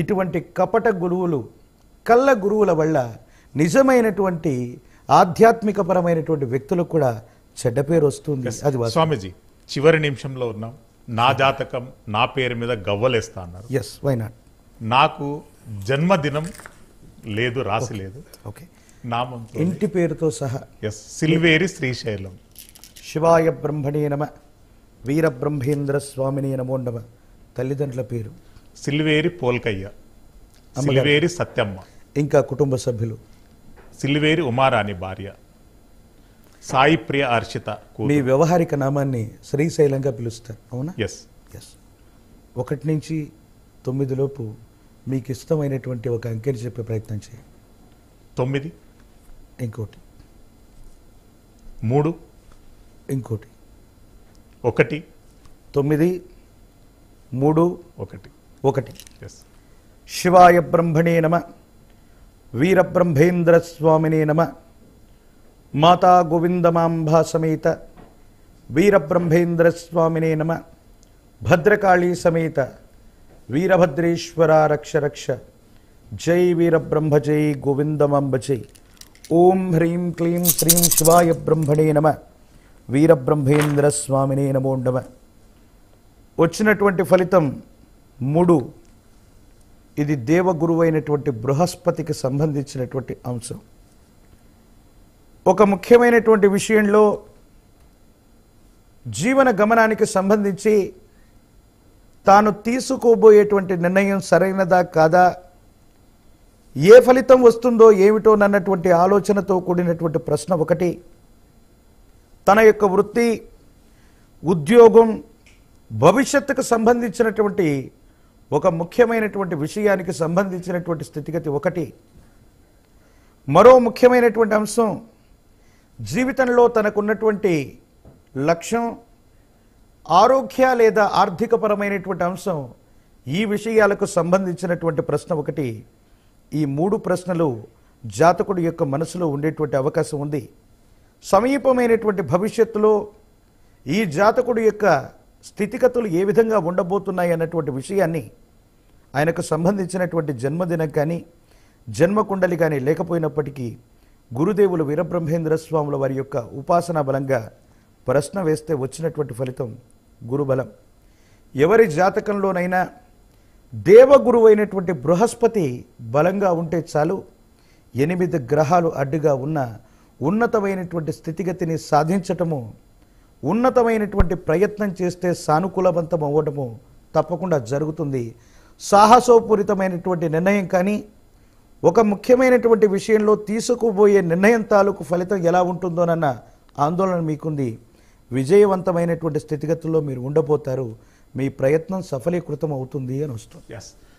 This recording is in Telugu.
ఇటువంటి కపట గురువులు కళ్ళ గురువుల వల్ల నిజమైనటువంటి ఆధ్యాత్మికపరమైనటువంటి వ్యక్తులకు కూడా చెడ్డ పేరు వస్తుంది అది స్వామీజీ చివరి నిమిషంలో ఉన్నాం నా hmm. జాతకం నా పేరు మీద గవ్వలేస్తా అన్నారు ఎస్ వైనాట్ నాకు జన్మదినం లేదు రాసి లేదు ఓకే నామం ఇంటి పేరుతో సహా ఎస్ సిల్వేరి శ్రీశైలం శివాయ బ్రహ్మణీ నమ వీరబ్రహ్మేంద్ర స్వామిని నమో నమ తల్లిదండ్రుల పేరు సిల్వేరి పోల్కయ్య సిల్వేరి సత్యమ్మ ఇంకా కుటుంబ సభ్యులు సిల్వేరి ఉమారాణి భార్య సాయి ప్రియ హర్షిత మీ వ్యవహారిక నామాన్ని శ్రీశైలంగా పిలుస్తారు అవునా ఎస్ ఎస్ ఒకటి నుంచి తొమ్మిదిలోపు మీకు ఇష్టమైనటువంటి ఒక అంకెని చెప్పే ప్రయత్నం చేయండి తొమ్మిది ఇంకోటి మూడు ఇంకోటి ఒకటి తొమ్మిది మూడు ఒకటి ఒకటి శివాయ బ్రహ్మణే నమ వీరబ్రహ్మేంద్ర స్వామినే నమ మాతా గోవిందమాంబా సమేత వీరబ్రహ్మేంద్ర స్వామినే నమ భద్రకాళీ సమేత వీరభద్రేశ్వర రక్ష రక్ష జై వీరబ్రహ్మ జై గోవిందమాంబ జై ఓం హ్రీం క్లీం శ్రీం శివాయ బ్రహ్మణే నమ వీరబ్రహ్మేంద్ర స్వామినే నమో వచ్చినటువంటి ఫలితం మూడు ఇది దేవగురువైనటువంటి బృహస్పతికి సంబంధించినటువంటి అంశం ఒక ముఖ్యమైనటువంటి విషయంలో జీవన గమనానికి సంబంధించి తాను తీసుకోబోయేటువంటి నిర్ణయం సరైనదా కాదా ఏ ఫలితం వస్తుందో ఏమిటో నన్నటువంటి ఆలోచనతో కూడినటువంటి ప్రశ్న ఒకటి తన యొక్క వృత్తి ఉద్యోగం భవిష్యత్తుకు సంబంధించినటువంటి ఒక ముఖ్యమైనటువంటి విషయానికి సంబంధించినటువంటి స్థితిగతి ఒకటి మరో ముఖ్యమైనటువంటి అంశం జీవితంలో తనకున్నటువంటి లక్ష్యం ఆరోగ్య లేదా ఆర్థికపరమైనటువంటి అంశం ఈ విషయాలకు సంబంధించినటువంటి ప్రశ్న ఒకటి ఈ మూడు ప్రశ్నలు జాతకుడు యొక్క మనసులో ఉండేటువంటి అవకాశం ఉంది సమీపమైనటువంటి భవిష్యత్తులో ఈ జాతకుడు యొక్క స్థితిగతులు ఏ విధంగా ఉండబోతున్నాయి అన్నటువంటి విషయాన్ని ఆయనకు సంబంధించినటువంటి జన్మదినం కానీ జన్మకుండలి కానీ లేకపోయినప్పటికీ గురుదేవులు వీరబ్రహ్మేంద్ర స్వాముల వారి యొక్క ఉపాసనా బలంగా ప్రశ్న వేస్తే వచ్చినటువంటి ఫలితం గురుబలం ఎవరి జాతకంలోనైనా దేవగురువు అయినటువంటి బృహస్పతి బలంగా ఉంటే చాలు ఎనిమిది గ్రహాలు అడ్డుగా ఉన్న ఉన్నతమైనటువంటి స్థితిగతిని సాధించటము ఉన్నతమైనటువంటి ప్రయత్నం చేస్తే సానుకూలవంతం అవ్వడము తప్పకుండా జరుగుతుంది సాహసోపూరితమైనటువంటి నిర్ణయం కానీ ఒక ముఖ్యమైనటువంటి విషయంలో తీసుకుపోయే నిర్ణయం తాలూకు ఫలితం ఎలా ఉంటుందోనన్న ఆందోళన మీకుంది విజయవంతమైనటువంటి స్థితిగతుల్లో మీరు ఉండబోతారు మీ ప్రయత్నం సఫలీకృతం అవుతుంది అని వస్తుంది